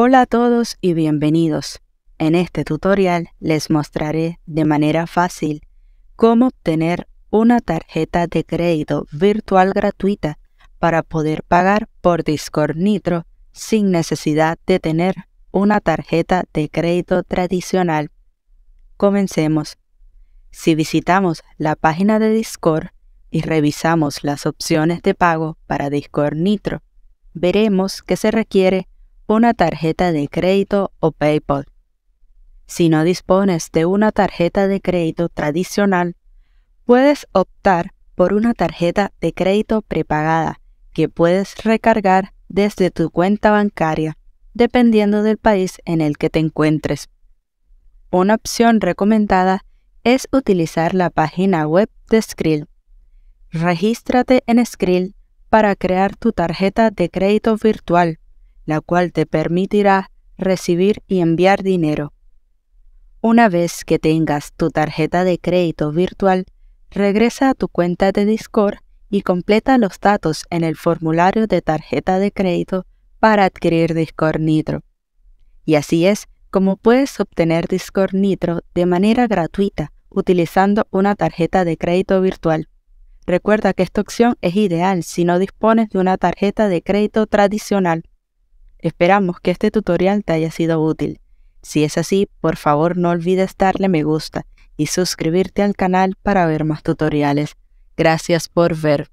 Hola a todos y bienvenidos. En este tutorial les mostraré de manera fácil cómo obtener una tarjeta de crédito virtual gratuita para poder pagar por Discord Nitro sin necesidad de tener una tarjeta de crédito tradicional. Comencemos. Si visitamos la página de Discord y revisamos las opciones de pago para Discord Nitro, veremos que se requiere una tarjeta de crédito o PayPal. Si no dispones de una tarjeta de crédito tradicional, puedes optar por una tarjeta de crédito prepagada que puedes recargar desde tu cuenta bancaria, dependiendo del país en el que te encuentres. Una opción recomendada es utilizar la página web de Skrill. Regístrate en Skrill para crear tu tarjeta de crédito virtual la cual te permitirá recibir y enviar dinero. Una vez que tengas tu tarjeta de crédito virtual, regresa a tu cuenta de Discord y completa los datos en el formulario de tarjeta de crédito para adquirir Discord Nitro. Y así es como puedes obtener Discord Nitro de manera gratuita utilizando una tarjeta de crédito virtual. Recuerda que esta opción es ideal si no dispones de una tarjeta de crédito tradicional. Esperamos que este tutorial te haya sido útil. Si es así, por favor no olvides darle me gusta y suscribirte al canal para ver más tutoriales. Gracias por ver.